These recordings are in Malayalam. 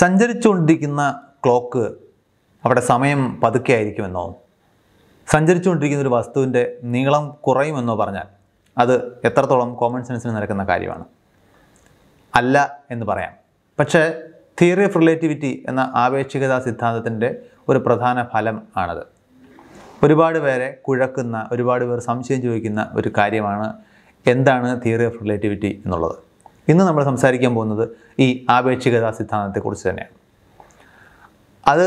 സഞ്ചരിച്ചുകൊണ്ടിരിക്കുന്ന ക്ലോക്ക് അവിടെ സമയം പതുക്കെ ആയിരിക്കുമെന്നോ സഞ്ചരിച്ചുകൊണ്ടിരിക്കുന്ന ഒരു വസ്തുവിൻ്റെ നീളം കുറയുമെന്നോ പറഞ്ഞാൽ അത് എത്രത്തോളം കോമൺ സെൻസിന് നിരക്കുന്ന കാര്യമാണ് അല്ല എന്ന് പറയാം പക്ഷേ തിയറി ഓഫ് റിലേറ്റിവിറ്റി എന്ന ആപേക്ഷികതാ സിദ്ധാന്തത്തിൻ്റെ ഒരു പ്രധാന ഫലം ആണത് ഒരുപാട് പേരെ കുഴക്കുന്ന ഒരുപാട് പേർ സംശയം ചോദിക്കുന്ന ഒരു കാര്യമാണ് എന്താണ് തിയറി ഓഫ് റിലേറ്റിവിറ്റി എന്നുള്ളത് ഇന്ന് നമ്മൾ സംസാരിക്കാൻ പോകുന്നത് ഈ ആപേക്ഷികതാ സിദ്ധാന്തത്തെക്കുറിച്ച് തന്നെയാണ് അത്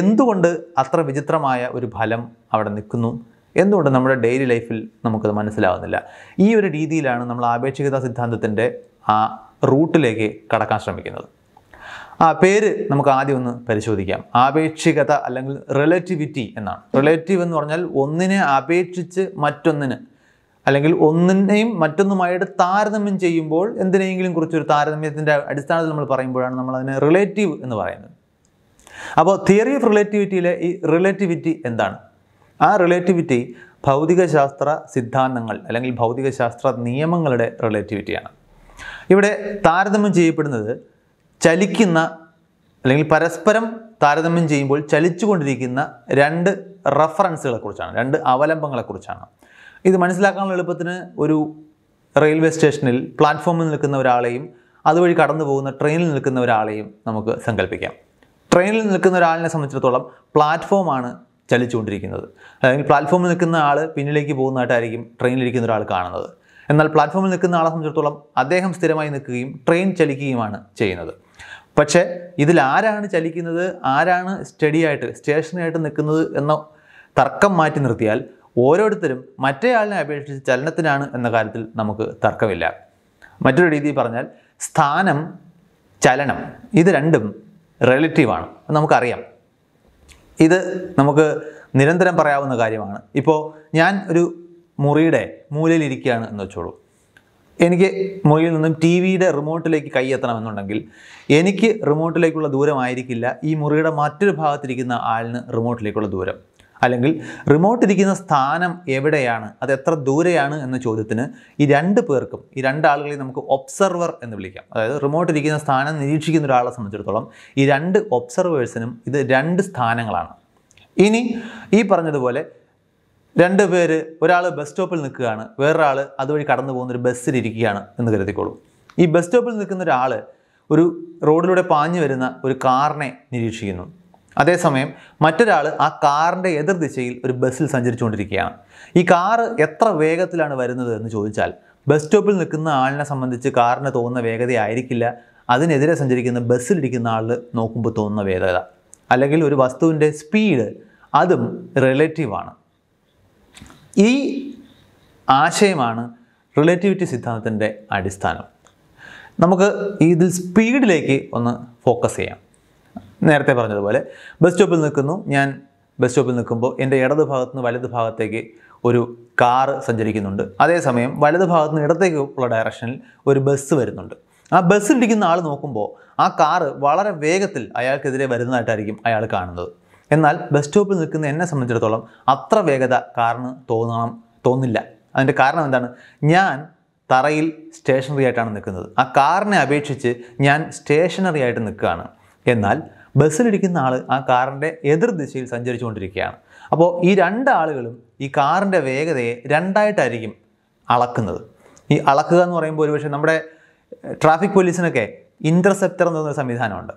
എന്തുകൊണ്ട് അത്ര വിചിത്രമായ ഒരു ഫലം അവിടെ നിൽക്കുന്നു എന്തുകൊണ്ട് നമ്മുടെ ഡെയിലി ലൈഫിൽ നമുക്കത് മനസ്സിലാവുന്നില്ല ഈ ഒരു രീതിയിലാണ് നമ്മൾ ആപേക്ഷികതാ സിദ്ധാന്തത്തിൻ്റെ ആ റൂട്ടിലേക്ക് കടക്കാൻ ശ്രമിക്കുന്നത് ആ പേര് നമുക്ക് ആദ്യം ഒന്ന് പരിശോധിക്കാം ആപേക്ഷികത അല്ലെങ്കിൽ റിലേറ്റിവിറ്റി എന്നാണ് റിലേറ്റീവ് എന്ന് പറഞ്ഞാൽ ഒന്നിനെ അപേക്ഷിച്ച് മറ്റൊന്നിന് അല്ലെങ്കിൽ ഒന്നിനെയും മറ്റൊന്നുമായിട്ട് താരതമ്യം ചെയ്യുമ്പോൾ എന്തിനെയെങ്കിലും കുറിച്ചൊരു താരതമ്യത്തിൻ്റെ അടിസ്ഥാനത്തിൽ നമ്മൾ പറയുമ്പോഴാണ് നമ്മൾ അതിനെ റിലേറ്റീവ് എന്ന് പറയുന്നത് അപ്പോൾ തിയറി ഓഫ് റിലേറ്റിവിറ്റിയിലെ ഈ റിലേറ്റിവിറ്റി എന്താണ് ആ റിലേറ്റിവിറ്റി ഭൗതികശാസ്ത്ര സിദ്ധാന്തങ്ങൾ അല്ലെങ്കിൽ ഭൗതികശാസ്ത്ര നിയമങ്ങളുടെ റിലേറ്റിവിറ്റിയാണ് ഇവിടെ താരതമ്യം ചെയ്യപ്പെടുന്നത് ചലിക്കുന്ന അല്ലെങ്കിൽ പരസ്പരം താരതമ്യം ചെയ്യുമ്പോൾ ചലിച്ചുകൊണ്ടിരിക്കുന്ന രണ്ട് റഫറൻസുകളെക്കുറിച്ചാണ് രണ്ട് അവലംബങ്ങളെക്കുറിച്ചാണ് ഇത് മനസ്സിലാക്കാനുള്ള എളുപ്പത്തിന് ഒരു റെയിൽവേ സ്റ്റേഷനിൽ പ്ലാറ്റ്ഫോമിൽ നിൽക്കുന്ന ഒരാളെയും അതുവഴി കടന്നു പോകുന്ന ട്രെയിനിൽ നിൽക്കുന്ന ഒരാളെയും നമുക്ക് സങ്കല്പിക്കാം ട്രെയിനിൽ നിൽക്കുന്ന ഒരാളിനെ സംബന്ധിച്ചിടത്തോളം പ്ലാറ്റ്ഫോമാണ് ചലിച്ചുകൊണ്ടിരിക്കുന്നത് അല്ലെങ്കിൽ പ്ലാറ്റ്ഫോമിൽ നിൽക്കുന്ന ആൾ പിന്നിലേക്ക് പോകുന്നതായിട്ടായിരിക്കും ട്രെയിനിലിരിക്കുന്ന ഒരാൾ കാണുന്നത് എന്നാൽ പ്ലാറ്റ്ഫോമിൽ നിൽക്കുന്ന ആളെ സംബന്ധിച്ചിടത്തോളം അദ്ദേഹം സ്ഥിരമായി നിൽക്കുകയും ട്രെയിൻ ചലിക്കുകയുമാണ് ചെയ്യുന്നത് പക്ഷേ ഇതിൽ ആരാണ് ചലിക്കുന്നത് ആരാണ് സ്റ്റഡി ആയിട്ട് സ്റ്റേഷനായിട്ട് നിൽക്കുന്നത് എന്ന തർക്കം മാറ്റി നിർത്തിയാൽ ഓരോരുത്തരും മറ്റേയാളിനെ അപേക്ഷിച്ച് ചലനത്തിനാണ് എന്ന കാര്യത്തിൽ നമുക്ക് തർക്കമില്ല മറ്റൊരു രീതിയിൽ പറഞ്ഞാൽ സ്ഥാനം ചലനം ഇത് രണ്ടും റിലേറ്റീവാണ് നമുക്കറിയാം ഇത് നമുക്ക് നിരന്തരം പറയാവുന്ന കാര്യമാണ് ഇപ്പോൾ ഞാൻ ഒരു മുറിയുടെ മൂലയിലിരിക്കുകയാണ് എന്ന് വെച്ചോളൂ എനിക്ക് മുറിയിൽ നിന്നും ടി വിയുടെ റിമോട്ടിലേക്ക് കൈയെത്തണമെന്നുണ്ടെങ്കിൽ എനിക്ക് റിമോട്ടിലേക്കുള്ള ദൂരമായിരിക്കില്ല ഈ മുറിയുടെ മറ്റൊരു ഭാഗത്തിരിക്കുന്ന ആളിന് റിമോട്ടിലേക്കുള്ള ദൂരം അല്ലെങ്കിൽ റിമോട്ട് ഇരിക്കുന്ന സ്ഥാനം എവിടെയാണ് അത് എത്ര ദൂരെയാണ് എന്ന ചോദ്യത്തിന് ഈ രണ്ട് പേർക്കും ഈ രണ്ടാളുകളെയും നമുക്ക് ഒബ്സർവർ എന്ന് വിളിക്കാം അതായത് റിമോട്ട് ഇരിക്കുന്ന സ്ഥാനം നിരീക്ഷിക്കുന്ന ഒരാളെ സംബന്ധിച്ചിടത്തോളം ഈ രണ്ട് ഒബ്സർവേഴ്സിനും ഇത് രണ്ട് സ്ഥാനങ്ങളാണ് ഇനി ഈ പറഞ്ഞതുപോലെ രണ്ട് പേര് ഒരാൾ ബസ് സ്റ്റോപ്പിൽ നിൽക്കുകയാണ് വേറൊരാൾ അതുവഴി കടന്നു പോകുന്ന ഒരു ബസ്സിൽ ഇരിക്കുകയാണ് എന്ന് കരുതിക്കോളൂ ഈ ബസ് സ്റ്റോപ്പിൽ നിൽക്കുന്ന ഒരാൾ ഒരു റോഡിലൂടെ പാഞ്ഞു വരുന്ന ഒരു കാറിനെ നിരീക്ഷിക്കുന്നു അതേസമയം മറ്റൊരാൾ ആ കാറിൻ്റെ എതിർദിശയിൽ ഒരു ബസ്സിൽ സഞ്ചരിച്ചുകൊണ്ടിരിക്കുകയാണ് ഈ കാറ് എത്ര വേഗത്തിലാണ് വരുന്നത് എന്ന് ചോദിച്ചാൽ ബസ് സ്റ്റോപ്പിൽ നിൽക്കുന്ന ആളിനെ സംബന്ധിച്ച് കാറിന് തോന്നുന്ന വേഗതയായിരിക്കില്ല അതിനെതിരെ സഞ്ചരിക്കുന്ന ബസ്സിലിരിക്കുന്ന ആൾ നോക്കുമ്പോൾ തോന്നുന്ന വേഗത അല്ലെങ്കിൽ ഒരു വസ്തുവിൻ്റെ സ്പീഡ് അതും റിലേറ്റീവാണ് ഈ ആശയമാണ് റിലേറ്റിവിറ്റി സിദ്ധാന്തത്തിൻ്റെ അടിസ്ഥാനം നമുക്ക് ഇതിൽ സ്പീഡിലേക്ക് ഒന്ന് ഫോക്കസ് ചെയ്യാം നേരത്തെ പറഞ്ഞതുപോലെ ബസ് സ്റ്റോപ്പിൽ നിൽക്കുന്നു ഞാൻ ബസ് സ്റ്റോപ്പിൽ നിൽക്കുമ്പോൾ എൻ്റെ ഇടത് ഭാഗത്ത് നിന്ന് വലത് ഭാഗത്തേക്ക് ഒരു കാർ സഞ്ചരിക്കുന്നുണ്ട് അതേസമയം വലത് ഭാഗത്ത് നിന്ന് ഇടത്തേക്ക് ഉള്ള ഡയറക്ഷനിൽ ഒരു ബസ് വരുന്നുണ്ട് ആ ഇടിക്കുന്ന ആൾ നോക്കുമ്പോൾ ആ കാറ് വളരെ വേഗത്തിൽ അയാൾക്കെതിരെ വരുന്നതായിട്ടായിരിക്കും അയാൾ കാണുന്നത് എന്നാൽ ബസ് സ്റ്റോപ്പിൽ നിൽക്കുന്ന എന്നെ സംബന്ധിച്ചിടത്തോളം അത്ര വേഗത കാറിന് തോന്നണം തോന്നില്ല അതിൻ്റെ കാരണം എന്താണ് ഞാൻ തറയിൽ സ്റ്റേഷനറി ആയിട്ടാണ് നിൽക്കുന്നത് ആ കാറിനെ അപേക്ഷിച്ച് ഞാൻ സ്റ്റേഷനറി ആയിട്ട് നിൽക്കുകയാണ് എന്നാൽ ബസ്സിലിരിക്കുന്ന ആൾ ആ കാറിൻ്റെ എതിർദിശയിൽ സഞ്ചരിച്ചുകൊണ്ടിരിക്കുകയാണ് അപ്പോൾ ഈ രണ്ടാളുകളും ഈ കാറിൻ്റെ വേഗതയെ രണ്ടായിട്ടായിരിക്കും അളക്കുന്നത് ഈ അളക്കുക എന്ന് പറയുമ്പോൾ ഒരുപക്ഷെ നമ്മുടെ ട്രാഫിക് പോലീസിനൊക്കെ ഇൻ്റർസെപ്റ്റർ എന്ന് സംവിധാനമുണ്ട്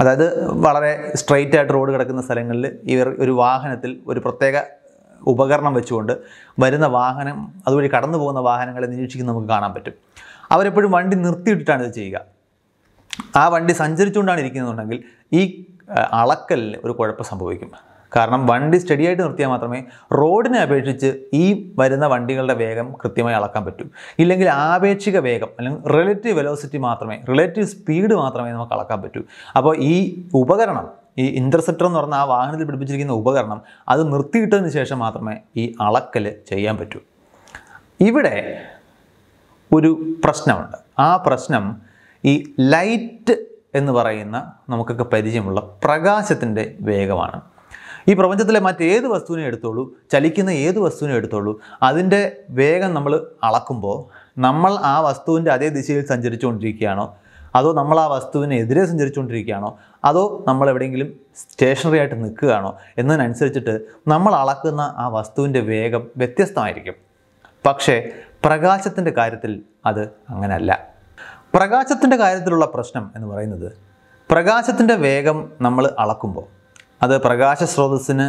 അതായത് വളരെ സ്ട്രെയിറ്റ് ആയിട്ട് റോഡ് കിടക്കുന്ന സ്ഥലങ്ങളിൽ ഇവർ ഒരു വാഹനത്തിൽ ഒരു പ്രത്യേക ഉപകരണം വെച്ചുകൊണ്ട് വരുന്ന വാഹനം അതുവഴി കടന്നു പോകുന്ന വാഹനങ്ങളെ നിരീക്ഷിക്കുന്ന നമുക്ക് കാണാൻ പറ്റും അവരെപ്പോഴും വണ്ടി നിർത്തിയിട്ടിട്ടാണ് ഇത് ചെയ്യുക ആ വണ്ടി സഞ്ചരിച്ചുകൊണ്ടാണ് ഇരിക്കുന്നതെന്നുണ്ടെങ്കിൽ ഈ അളക്കലിന് ഒരു കുഴപ്പം സംഭവിക്കും കാരണം വണ്ടി സ്റ്റഡി ആയിട്ട് നിർത്തിയാൽ മാത്രമേ റോഡിനെ അപേക്ഷിച്ച് ഈ വരുന്ന വണ്ടികളുടെ വേഗം കൃത്യമായി അളക്കാൻ പറ്റൂ ഇല്ലെങ്കിൽ ആപേക്ഷിക വേഗം അല്ലെങ്കിൽ റിലേറ്റീവ് വെലോസിറ്റി മാത്രമേ റിലേറ്റീവ് സ്പീഡ് മാത്രമേ നമുക്ക് അളക്കാൻ പറ്റൂ അപ്പോൾ ഈ ഉപകരണം ഈ ഇൻ്റർസെപ്റ്റർ എന്ന് പറഞ്ഞ ആ വാഹനത്തിൽ പിടിപ്പിച്ചിരിക്കുന്ന ഉപകരണം അത് നിർത്തിയിട്ടതിന് ശേഷം മാത്രമേ ഈ അളക്കൽ ചെയ്യാൻ പറ്റൂ ഇവിടെ ഒരു പ്രശ്നമുണ്ട് ആ പ്രശ്നം ഈ ലൈറ്റ് എന്ന് പറയുന്ന നമുക്കൊക്കെ പരിചയമുള്ള പ്രകാശത്തിൻ്റെ വേഗമാണ് ഈ പ്രപഞ്ചത്തിലെ മറ്റേത് വസ്തുവിനെ എടുത്തോളൂ ചലിക്കുന്ന ഏത് വസ്തുവിനെ എടുത്തോളൂ അതിൻ്റെ വേഗം നമ്മൾ അളക്കുമ്പോൾ നമ്മൾ ആ വസ്തുവിൻ്റെ അതേ ദിശയിൽ സഞ്ചരിച്ചുകൊണ്ടിരിക്കുകയാണോ അതോ നമ്മൾ ആ വസ്തുവിനെതിരെ സഞ്ചരിച്ചുകൊണ്ടിരിക്കുകയാണോ അതോ നമ്മൾ എവിടെയെങ്കിലും സ്റ്റേഷനറി ആയിട്ട് നിൽക്കുകയാണോ എന്നതിനനുസരിച്ചിട്ട് നമ്മൾ അളക്കുന്ന ആ വസ്തുവിൻ്റെ വേഗം വ്യത്യസ്തമായിരിക്കും പക്ഷേ പ്രകാശത്തിൻ്റെ കാര്യത്തിൽ അത് അങ്ങനെയല്ല പ്രകാശത്തിൻ്റെ കാര്യത്തിലുള്ള പ്രശ്നം എന്ന് പറയുന്നത് പ്രകാശത്തിൻ്റെ വേഗം നമ്മൾ അളക്കുമ്പോൾ അത് പ്രകാശ സ്രോതസ്സിന്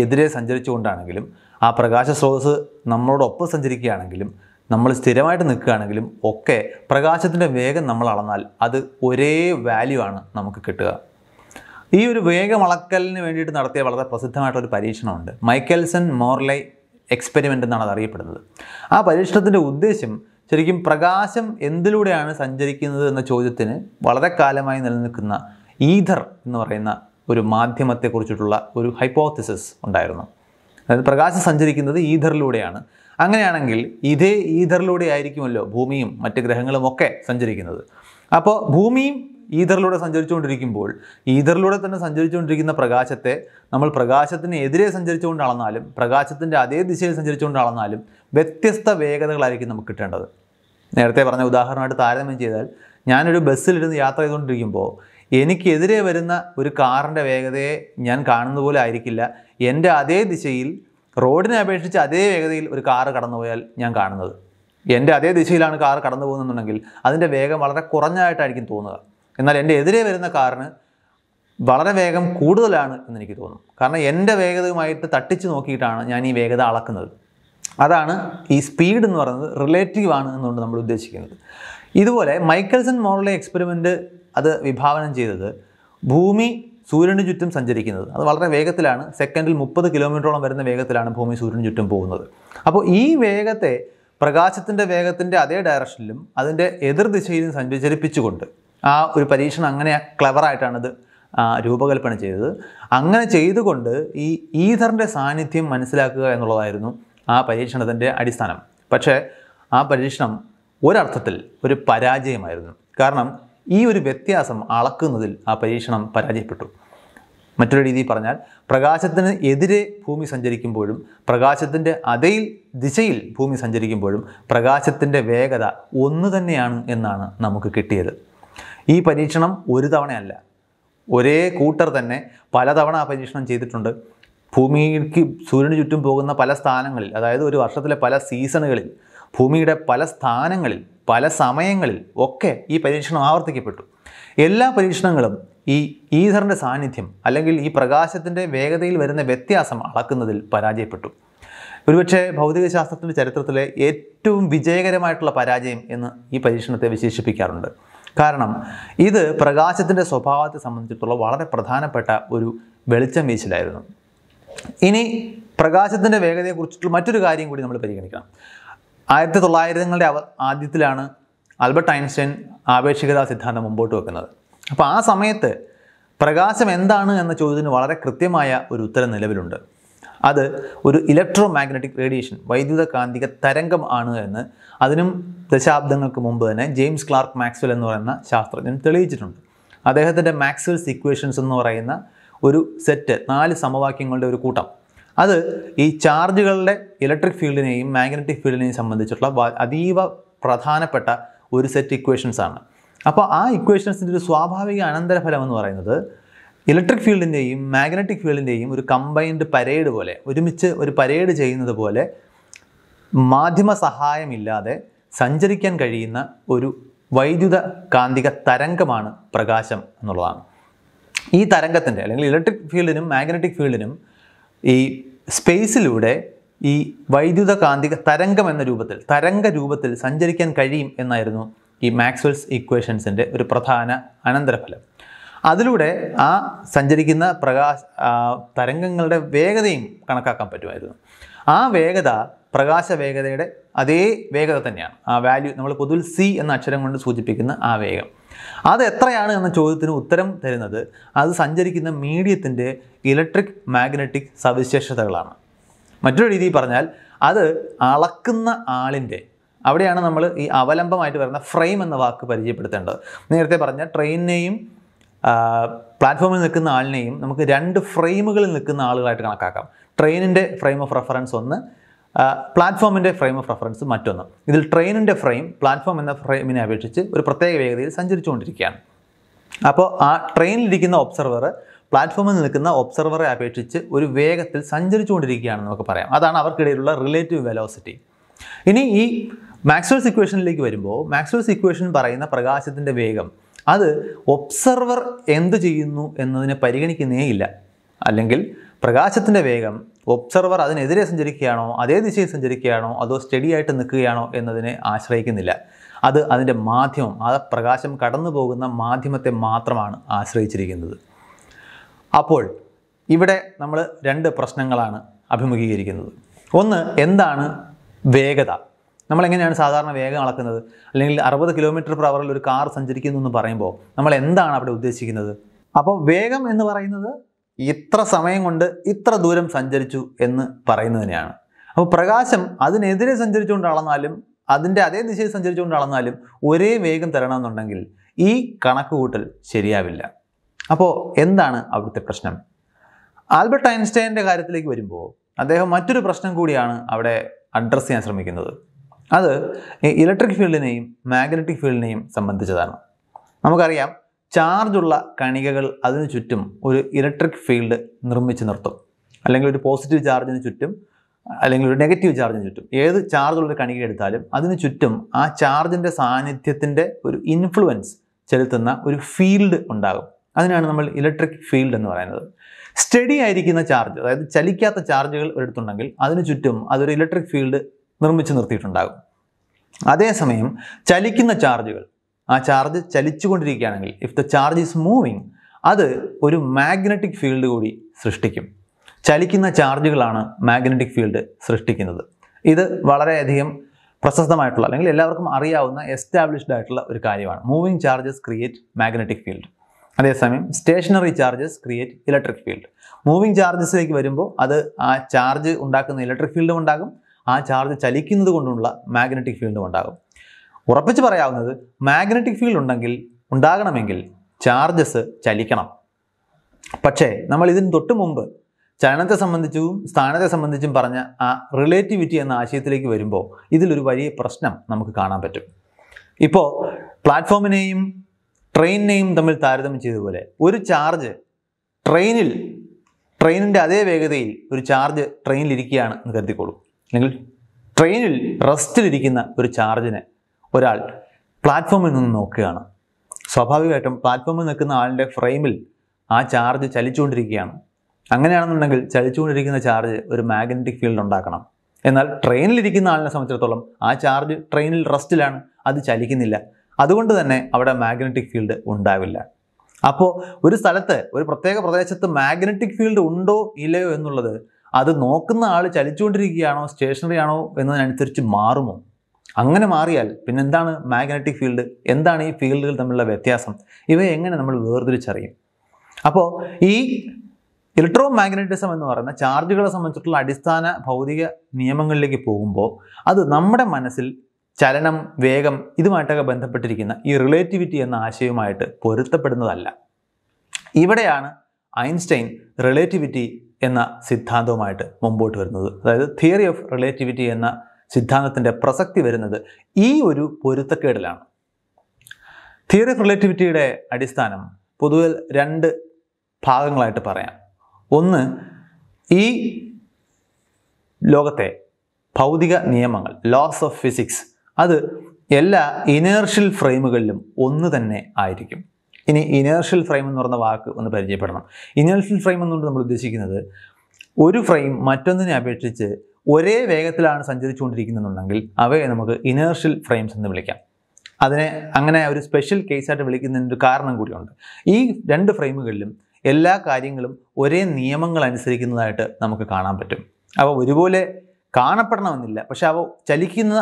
എതിരെ സഞ്ചരിച്ചുകൊണ്ടാണെങ്കിലും ആ പ്രകാശ സ്രോതസ്സ് നമ്മളോടൊപ്പം സഞ്ചരിക്കുകയാണെങ്കിലും നമ്മൾ സ്ഥിരമായിട്ട് നിൽക്കുകയാണെങ്കിലും ഒക്കെ പ്രകാശത്തിൻ്റെ വേഗം നമ്മൾ അളന്നാൽ അത് ഒരേ വാല്യൂ ആണ് നമുക്ക് കിട്ടുക ഈ ഒരു വേഗം അളക്കലിന് വേണ്ടിയിട്ട് നടത്തിയ വളരെ പ്രസിദ്ധമായിട്ടൊരു പരീക്ഷണമുണ്ട് മൈക്കൽസൺ മോർലൈ എക്സ്പെരിമെൻ്റ് എന്നാണ് അത് അറിയപ്പെടുന്നത് ആ പരീക്ഷണത്തിൻ്റെ ഉദ്ദേശം ശരിക്കും പ്രകാശം എന്തിലൂടെയാണ് സഞ്ചരിക്കുന്നത് എന്ന ചോദ്യത്തിന് വളരെ കാലമായി നിലനിൽക്കുന്ന ഈഥർ എന്ന് പറയുന്ന ഒരു മാധ്യമത്തെക്കുറിച്ചിട്ടുള്ള ഒരു ഹൈപ്പോത്തിസിസ് ഉണ്ടായിരുന്നു അതായത് പ്രകാശം സഞ്ചരിക്കുന്നത് ഈഥറിലൂടെയാണ് അങ്ങനെയാണെങ്കിൽ ഇതേ ഈഥറിലൂടെ ആയിരിക്കുമല്ലോ ഭൂമിയും മറ്റ് ഗ്രഹങ്ങളും ഒക്കെ സഞ്ചരിക്കുന്നത് അപ്പോൾ ഭൂമിയും ഈഥറിലൂടെ സഞ്ചരിച്ചുകൊണ്ടിരിക്കുമ്പോൾ ഈഥറിലൂടെ തന്നെ സഞ്ചരിച്ചുകൊണ്ടിരിക്കുന്ന പ്രകാശത്തെ നമ്മൾ പ്രകാശത്തിന് എതിരെ സഞ്ചരിച്ചുകൊണ്ട് അളന്നാലും പ്രകാശത്തിൻ്റെ അതേ ദിശയിൽ സഞ്ചരിച്ചുകൊണ്ട് അളന്നാലും വ്യത്യസ്ത വേഗതകളായിരിക്കും നമുക്ക് കിട്ടേണ്ടത് നേരത്തെ പറഞ്ഞ ഉദാഹരണമായിട്ട് താരതമ്യം ചെയ്താൽ ഞാനൊരു ബസ്സിലിരുന്ന് യാത്ര ചെയ്തുകൊണ്ടിരിക്കുമ്പോൾ എനിക്കെതിരെ വരുന്ന ഒരു കാറിൻ്റെ വേഗതയെ ഞാൻ കാണുന്ന പോലെ ആയിരിക്കില്ല എൻ്റെ അതേ ദിശയിൽ റോഡിനെ അപേക്ഷിച്ച് അതേ വേഗതയിൽ ഒരു കാറ് കടന്നുപോയാൽ ഞാൻ കാണുന്നത് എൻ്റെ അതേ ദിശയിലാണ് കാർ കടന്നു പോകുന്നുണ്ടെങ്കിൽ അതിൻ്റെ വേഗം വളരെ കുറഞ്ഞതായിട്ടായിരിക്കും തോന്നുക എന്നാൽ എൻ്റെ എതിരെ വരുന്ന കാറിന് വളരെ വേഗം കൂടുതലാണ് എന്നെനിക്ക് തോന്നും കാരണം എൻ്റെ വേഗതയുമായിട്ട് തട്ടിച്ച് നോക്കിയിട്ടാണ് ഞാൻ ഈ വേഗത അളക്കുന്നത് അതാണ് ഈ സ്പീഡ് എന്ന് പറയുന്നത് റിലേറ്റീവ് ആണ് എന്നുകൊണ്ട് നമ്മൾ ഉദ്ദേശിക്കുന്നത് ഇതുപോലെ മൈക്കൽസൺ മോർലെ എക്സ്പെരിമെൻറ്റ് അത് വിഭാവനം ചെയ്തത് ഭൂമി സൂര്യന് ചുറ്റും സഞ്ചരിക്കുന്നത് അത് വളരെ വേഗത്തിലാണ് സെക്കൻഡിൽ മുപ്പത് കിലോമീറ്ററോളം വരുന്ന വേഗത്തിലാണ് ഭൂമി സൂര്യന് ചുറ്റും പോകുന്നത് അപ്പോൾ ഈ വേഗത്തെ പ്രകാശത്തിൻ്റെ വേഗത്തിൻ്റെ അതേ ഡയറക്ഷനിലും അതിൻ്റെ എതിർദിശയിലും സഞ്ചരിപ്പിച്ചുകൊണ്ട് ആ ഒരു പരീക്ഷണം അങ്ങനെ ക്ലവറായിട്ടാണത് രൂപകൽപ്പന ചെയ്തത് അങ്ങനെ ചെയ്തുകൊണ്ട് ഈ ഈധറിൻ്റെ സാന്നിധ്യം മനസ്സിലാക്കുക എന്നുള്ളതായിരുന്നു ആ പരീക്ഷണത്തിൻ്റെ അടിസ്ഥാനം പക്ഷേ ആ പരീക്ഷണം ഒരർത്ഥത്തിൽ ഒരു പരാജയമായിരുന്നു കാരണം ഈ ഒരു വ്യത്യാസം അളക്കുന്നതിൽ ആ പരീക്ഷണം പരാജയപ്പെട്ടു മറ്റൊരു രീതിയിൽ പറഞ്ഞാൽ പ്രകാശത്തിന് എതിരെ ഭൂമി സഞ്ചരിക്കുമ്പോഴും പ്രകാശത്തിൻ്റെ അതേ ദിശയിൽ ഭൂമി സഞ്ചരിക്കുമ്പോഴും പ്രകാശത്തിൻ്റെ വേഗത ഒന്ന് തന്നെയാണ് എന്നാണ് നമുക്ക് കിട്ടിയത് ഈ പരീക്ഷണം ഒരു തവണയല്ല ഒരേ കൂട്ടർ തന്നെ പലതവണ ആ പരീക്ഷണം ചെയ്തിട്ടുണ്ട് ഭൂമിക്ക് സൂര്യന് ചുറ്റും പോകുന്ന പല സ്ഥാനങ്ങളിൽ അതായത് ഒരു വർഷത്തിലെ പല സീസണുകളിൽ ഭൂമിയുടെ പല സ്ഥാനങ്ങളിൽ പല സമയങ്ങളിൽ ഒക്കെ ഈ പരീക്ഷണം ആവർത്തിക്കപ്പെട്ടു എല്ലാ പരീക്ഷണങ്ങളും ഈ ഈഥറിൻ്റെ സാന്നിധ്യം അല്ലെങ്കിൽ ഈ പ്രകാശത്തിൻ്റെ വേഗതയിൽ വരുന്ന വ്യത്യാസം അളക്കുന്നതിൽ പരാജയപ്പെട്ടു ഒരുപക്ഷെ ഭൗതികശാസ്ത്രത്തിൻ്റെ ചരിത്രത്തിലെ ഏറ്റവും വിജയകരമായിട്ടുള്ള പരാജയം എന്ന് ഈ പരീക്ഷണത്തെ വിശേഷിപ്പിക്കാറുണ്ട് കാരണം ഇത് പ്രകാശത്തിൻ്റെ സ്വഭാവത്തെ സംബന്ധിച്ചിടത്തോളം വളരെ പ്രധാനപ്പെട്ട ഒരു വെളിച്ചം വീശലായിരുന്നു ഇനി പ്രകാശത്തിൻ്റെ വേഗതയെക്കുറിച്ചിട്ടുള്ള മറ്റൊരു കാര്യം കൂടി നമ്മൾ പരിഗണിക്കണം ആയിരത്തി തൊള്ളായിരങ്ങളുടെ അവ ആദ്യത്തിലാണ് ആൽബർട്ട് ഐൻസ്റ്റൈൻ ആപേക്ഷികതാ സിദ്ധാന്തം മുമ്പോട്ട് വെക്കുന്നത് അപ്പോൾ ആ സമയത്ത് പ്രകാശം എന്താണ് എന്ന ചോദ്യത്തിന് വളരെ കൃത്യമായ ഒരു ഉത്തരം നിലവിലുണ്ട് അത് ഒരു ഇലക്ട്രോ മാഗ്നറ്റിക് റേഡിയേഷൻ വൈദ്യുത കാന്തിക തരംഗം ആണ് എന്ന് അതിനും ദശാബ്ദങ്ങൾക്ക് മുമ്പ് തന്നെ ജെയിംസ് ക്ലാർക്ക് മാക്സ്വൽ എന്ന് പറയുന്ന ശാസ്ത്രജ്ഞൻ തെളിയിച്ചിട്ടുണ്ട് അദ്ദേഹത്തിൻ്റെ മാക്സ്വൽസ് ഇക്വേഷൻസ് എന്ന് പറയുന്ന ഒരു സെറ്റ് നാല് സമവാക്യങ്ങളുടെ ഒരു കൂട്ടം അത് ഈ ചാർജുകളുടെ ഇലക്ട്രിക് ഫീൽഡിനെയും മാഗ്നറ്റിക് ഫീൽഡിനെയും സംബന്ധിച്ചിട്ടുള്ള അതീവ പ്രധാനപ്പെട്ട ഒരു സെറ്റ് ഇക്വേഷൻസ് ആണ് അപ്പോൾ ആ ഇക്വേഷൻസിൻ്റെ ഒരു സ്വാഭാവിക അനന്തരഫലം എന്ന് പറയുന്നത് ഇലക്ട്രിക് ഫീൽഡിൻ്റെയും മാഗ്നറ്റിക് ഫീൽഡിൻ്റെയും ഒരു കമ്പൈൻഡ് പരേഡ് പോലെ ഒരുമിച്ച് ഒരു പരേഡ് ചെയ്യുന്നത് പോലെ മാധ്യമ സഹായമില്ലാതെ സഞ്ചരിക്കാൻ കഴിയുന്ന ഒരു വൈദ്യുത കാന്തിക തരംഗമാണ് പ്രകാശം എന്നുള്ളതാണ് ഈ തരംഗത്തിൻ്റെ അല്ലെങ്കിൽ ഇലക്ട്രിക് ഫീൽഡിനും മാഗ്നറ്റിക് ഫീൽഡിനും ഈ സ്പേസിലൂടെ ഈ വൈദ്യുത കാന്തിക തരംഗം എന്ന രൂപത്തിൽ തരംഗ രൂപത്തിൽ സഞ്ചരിക്കാൻ കഴിയും എന്നായിരുന്നു ഈ മാക്സ്വെൽസ് ഇക്വേഷൻസിൻ്റെ ഒരു പ്രധാന അനന്തരഫലം അതിലൂടെ ആ സഞ്ചരിക്കുന്ന പ്രകാശ തരംഗങ്ങളുടെ വേഗതയും കണക്കാക്കാൻ പറ്റുമായിരുന്നു ആ വേഗത പ്രകാശ വേഗതയുടെ അതേ വേഗത തന്നെയാണ് ആ വാല്യൂ നമ്മൾ പൊതുവിൽ സി എന്ന അക്ഷരം കൊണ്ട് സൂചിപ്പിക്കുന്ന ആ വേഗം അത് എത്രയാണ് എന്ന ചോദ്യത്തിന് ഉത്തരം തരുന്നത് അത് സഞ്ചരിക്കുന്ന മീഡിയത്തിൻ്റെ ഇലക്ട്രിക് മാഗ്നറ്റിക് സവിശേഷതകളാണ് മറ്റൊരു രീതിയിൽ പറഞ്ഞാൽ അത് അളക്കുന്ന ആളിൻ്റെ അവിടെയാണ് നമ്മൾ ഈ അവലംബമായിട്ട് വരുന്ന ഫ്രെയിം എന്ന വാക്ക് പരിചയപ്പെടുത്തേണ്ടത് നേരത്തെ പറഞ്ഞ ട്രെയിനിനെയും പ്ലാറ്റ്ഫോമിൽ നിൽക്കുന്ന ആളിനെയും നമുക്ക് രണ്ട് ഫ്രെയിമുകളിൽ നിൽക്കുന്ന ആളുകളായിട്ട് കണക്കാക്കാം ട്രെയിനിൻ്റെ ഫ്രെയിം ഓഫ് റെഫറൻസ് ഒന്ന് പ്ലാറ്റ്ഫോമിൻ്റെ ഫ്രെയിം ഓഫ് റെഫറൻസ് മറ്റൊന്ന് ഇതിൽ ട്രെയിനിൻ്റെ ഫ്രെയിം പ്ലാറ്റ്ഫോം എന്ന ഫ്രെയിമിനെ അപേക്ഷിച്ച് ഒരു പ്രത്യേക വേഗതയിൽ സഞ്ചരിച്ചുകൊണ്ടിരിക്കുകയാണ് അപ്പോൾ ആ ട്രെയിനിലിരിക്കുന്ന ഒബ്സർവർ പ്ലാറ്റ്ഫോമിൽ നിൽക്കുന്ന ഒബ്സർവറെ അപേക്ഷിച്ച് ഒരു വേഗത്തിൽ സഞ്ചരിച്ചുകൊണ്ടിരിക്കുകയാണെന്ന് നമുക്ക് പറയാം അതാണ് അവർക്കിടയിലുള്ള റിലേറ്റീവ് വെലോസിറ്റി ഇനി ഈ മാക്സ്വൽസ് ഇക്വേഷനിലേക്ക് വരുമ്പോൾ മാക്സ്വൽസ് ഇക്വേഷൻ പറയുന്ന പ്രകാശത്തിൻ്റെ വേഗം അത് ഒബ്സർവർ എന്ത് ചെയ്യുന്നു എന്നതിനെ പരിഗണിക്കുന്നേയില്ല അല്ലെങ്കിൽ പ്രകാശത്തിൻ്റെ വേഗം ഒബ്സർവർ അതിനെതിരെ സഞ്ചരിക്കുകയാണോ അതേ ദിശയിൽ സഞ്ചരിക്കുകയാണോ അതോ സ്റ്റഡി ആയിട്ട് നിൽക്കുകയാണോ എന്നതിനെ ആശ്രയിക്കുന്നില്ല അത് അതിൻ്റെ മാധ്യമം ആ പ്രകാശം കടന്നു പോകുന്ന മാധ്യമത്തെ മാത്രമാണ് ആശ്രയിച്ചിരിക്കുന്നത് അപ്പോൾ ഇവിടെ നമ്മൾ രണ്ട് പ്രശ്നങ്ങളാണ് അഭിമുഖീകരിക്കുന്നത് ഒന്ന് എന്താണ് വേഗത നമ്മൾ എങ്ങനെയാണ് സാധാരണ വേഗം അളക്കുന്നത് അല്ലെങ്കിൽ അറുപത് കിലോമീറ്റർ പെർ അവറിൽ ഒരു കാർ സഞ്ചരിക്കുന്നു എന്ന് പറയുമ്പോൾ നമ്മൾ എന്താണ് അവിടെ ഉദ്ദേശിക്കുന്നത് അപ്പോൾ വേഗം എന്ന് പറയുന്നത് ഇത്ര സമയം കൊണ്ട് ഇത്ര ദൂരം സഞ്ചരിച്ചു എന്ന് പറയുന്നതിനെയാണ് അപ്പോൾ പ്രകാശം അതിനെതിരെ സഞ്ചരിച്ചുകൊണ്ട് അളന്നാലും അതിൻ്റെ അതേ ദിശയിൽ സഞ്ചരിച്ചുകൊണ്ട് അളന്നാലും ഒരേ വേഗം തരണമെന്നുണ്ടെങ്കിൽ ഈ കണക്കുകൂട്ടൽ ശരിയാവില്ല അപ്പോൾ എന്താണ് അവിടുത്തെ പ്രശ്നം ആൽബർട്ട് ഐൻസ്റ്റൈൻ്റെ കാര്യത്തിലേക്ക് വരുമ്പോൾ അദ്ദേഹം മറ്റൊരു പ്രശ്നം കൂടിയാണ് അവിടെ അഡ്രസ്സ് ചെയ്യാൻ ശ്രമിക്കുന്നത് അത് ഇലക്ട്രിക് ഫീൽഡിനെയും മാഗ്നറ്റിക് ഫീൽഡിനെയും സംബന്ധിച്ചതാണ് നമുക്കറിയാം ചാർജുള്ള കണികകൾ അതിന് ചുറ്റും ഒരു ഇലക്ട്രിക് ഫീൽഡ് നിർമ്മിച്ച് നിർത്തും അല്ലെങ്കിൽ ഒരു പോസിറ്റീവ് ചാർജിന് ചുറ്റും അല്ലെങ്കിൽ ഒരു നെഗറ്റീവ് ചാർജിന് ചുറ്റും ഏത് ചാർജുള്ളൊരു കണിക എടുത്താലും അതിന് ചുറ്റും ആ ചാർജിൻ്റെ സാന്നിധ്യത്തിൻ്റെ ഒരു ഇൻഫ്ലുവൻസ് ചെലുത്തുന്ന ഒരു ഫീൽഡ് ഉണ്ടാകും അതിനാണ് നമ്മൾ ഇലക്ട്രിക് ഫീൽഡ് എന്ന് പറയുന്നത് സ്റ്റഡി ആയിരിക്കുന്ന ചാർജ് അതായത് ചലിക്കാത്ത ചാർജുകൾ ഒരിടത്തുണ്ടെങ്കിൽ അതിന് ചുറ്റും അതൊരു ഇലക്ട്രിക് ഫീൽഡ് നിർമ്മിച്ച് നിർത്തിയിട്ടുണ്ടാകും അതേസമയം ചലിക്കുന്ന ചാർജുകൾ ആ ചാർജ് ചലിച്ചുകൊണ്ടിരിക്കുകയാണെങ്കിൽ if the charge is moving അത് ഒരു മാഗ്നറ്റിക് ഫീൽഡ് കൂടി സൃഷ്ടിക്കും ചലിക്കുന്ന ചാർജുകളാണ് മാഗ്നറ്റിക് ഫീൽഡ് സൃഷ്ടിക്കുന്നത് ഇത് വളരെയധികം പ്രശസ്തമായിട്ടുള്ള അല്ലെങ്കിൽ എല്ലാവർക്കും അറിയാവുന്ന എസ്റ്റാബ്ലിഷ്ഡ് ആയിട്ടുള്ള ഒരു കാര്യമാണ് moving charges create magnetic field അതേസമയം stationary charges create electric field moving ചാർജസിലേക്ക് വരുമ്പോൾ അത് ആ ചാർജ് ഉണ്ടാക്കുന്ന ഇലക്ട്രിക് ഫീൽഡും ഉണ്ടാകും ആ ചാർജ് ചലിക്കുന്നത് കൊണ്ടുള്ള മാഗ്നറ്റിക് ഫീൽഡും ഉണ്ടാകും ഉറപ്പിച്ച് പറയാവുന്നത് മാഗ്നറ്റിക് ഫീൽഡ് ഉണ്ടെങ്കിൽ ഉണ്ടാകണമെങ്കിൽ ചാർജസ് ചലിക്കണം പക്ഷേ നമ്മൾ ഇതിന് തൊട്ട് മുമ്പ് ചലനത്തെ സംബന്ധിച്ചും സ്ഥാനത്തെ സംബന്ധിച്ചും പറഞ്ഞ ആ റിലേറ്റിവിറ്റി എന്ന ആശയത്തിലേക്ക് വരുമ്പോൾ ഇതിലൊരു വലിയ പ്രശ്നം നമുക്ക് കാണാൻ പറ്റും ഇപ്പോൾ പ്ലാറ്റ്ഫോമിനെയും ട്രെയിനിനെയും തമ്മിൽ താരതമ്യം ചെയ്തതുപോലെ ഒരു ചാർജ് ട്രെയിനിൽ ട്രെയിനിൻ്റെ അതേ വേഗതയിൽ ഒരു ചാർജ് ട്രെയിനിലിരിക്കുകയാണ് എന്ന് കരുതിക്കോളൂ അല്ലെങ്കിൽ ട്രെയിനിൽ റെസ്റ്റിലിരിക്കുന്ന ഒരു ചാർജിനെ ഒരാൾ പ്ലാറ്റ്ഫോമിൽ നിന്ന് നോക്കുകയാണ് സ്വാഭാവികമായിട്ടും പ്ലാറ്റ്ഫോമിൽ നിൽക്കുന്ന ആളിൻ്റെ ഫ്രെയിമിൽ ആ ചാർജ് ചലിച്ചുകൊണ്ടിരിക്കുകയാണ് അങ്ങനെയാണെന്നുണ്ടെങ്കിൽ ചലിച്ചുകൊണ്ടിരിക്കുന്ന ചാർജ് ഒരു മാഗ്നറ്റിക് ഫീൽഡ് ഉണ്ടാക്കണം എന്നാൽ ട്രെയിനിലിരിക്കുന്ന ആളിനെ സംബന്ധിച്ചിടത്തോളം ആ ചാർജ് ട്രെയിനിൽ റെസ്റ്റിലാണ് അത് ചലിക്കുന്നില്ല അതുകൊണ്ട് തന്നെ അവിടെ മാഗ്നറ്റിക് ഫീൽഡ് ഉണ്ടാവില്ല അപ്പോൾ ഒരു സ്ഥലത്ത് ഒരു പ്രത്യേക പ്രദേശത്ത് മാഗ്നറ്റിക് ഫീൽഡ് ഉണ്ടോ ഇല്ലയോ എന്നുള്ളത് അത് നോക്കുന്ന ആൾ ചലിച്ചുകൊണ്ടിരിക്കുകയാണോ സ്റ്റേഷനറി ആണോ എന്നതിനനുസരിച്ച് മാറുമോ അങ്ങനെ മാറിയാൽ പിന്നെന്താണ് മാഗ്നറ്റിക് ഫീൽഡ് എന്താണ് ഈ ഫീൽഡുകൾ തമ്മിലുള്ള വ്യത്യാസം ഇവയെ എങ്ങനെ നമ്മൾ വേർതിരിച്ചറിയും അപ്പോൾ ഈ ഇലക്ട്രോ മാഗ്നറ്റിസം എന്ന് പറയുന്ന ചാർജുകളെ സംബന്ധിച്ചിട്ടുള്ള അടിസ്ഥാന ഭൗതിക നിയമങ്ങളിലേക്ക് പോകുമ്പോൾ അത് നമ്മുടെ മനസ്സിൽ ചലനം വേഗം ഇതുമായിട്ടൊക്കെ ബന്ധപ്പെട്ടിരിക്കുന്ന ഈ റിലേറ്റിവിറ്റി എന്ന ആശയവുമായിട്ട് പൊരുത്തപ്പെടുന്നതല്ല ഇവിടെയാണ് ഐൻസ്റ്റൈൻ റിലേറ്റിവിറ്റി എന്ന സിദ്ധാന്തവുമായിട്ട് മുമ്പോട്ട് വരുന്നത് അതായത് തിയറി ഓഫ് റിലേറ്റിവിറ്റി എന്ന സിദ്ധാന്തത്തിൻ്റെ പ്രസക്തി വരുന്നത് ഈ ഒരു പൊരുത്തക്കേടിലാണ് തിയറി ഓഫ് റിലേറ്റിവിറ്റിയുടെ അടിസ്ഥാനം പൊതുവിൽ രണ്ട് ഭാഗങ്ങളായിട്ട് പറയാം ഒന്ന് ഈ ലോകത്തെ ഭൗതിക നിയമങ്ങൾ ലോസ് ഓഫ് ഫിസിക്സ് അത് എല്ലാ ഇനേർഷ്യൽ ഫ്രെയിമുകളിലും ഒന്ന് തന്നെ ആയിരിക്കും ഇനി ഇനേർഷ്യൽ ഫ്രെയിം എന്ന് പറഞ്ഞ വാക്ക് ഒന്ന് പരിചയപ്പെടണം ഇനേർഷ്യൽ ഫ്രെയിം എന്നുകൊണ്ട് നമ്മൾ ഉദ്ദേശിക്കുന്നത് ഒരു ഫ്രെയിം മറ്റൊന്നിനെ അപേക്ഷിച്ച് ഒരേ വേഗത്തിലാണ് സഞ്ചരിച്ചുകൊണ്ടിരിക്കുന്നുണ്ടെങ്കിൽ അവയെ നമുക്ക് ഇനേർഷ്യൽ ഫ്രെയിംസ് എന്ന് വിളിക്കാം അതിനെ അങ്ങനെ ഒരു സ്പെഷ്യൽ കേസായിട്ട് വിളിക്കുന്നതിൻ്റെ ഒരു കാരണം കൂടിയുണ്ട് ഈ രണ്ട് ഫ്രെയിമുകളിലും എല്ലാ കാര്യങ്ങളും ഒരേ നിയമങ്ങൾ അനുസരിക്കുന്നതായിട്ട് നമുക്ക് കാണാൻ പറ്റും അവ ഒരുപോലെ കാണപ്പെടണമെന്നില്ല പക്ഷെ അവ ചലിക്കുന്ന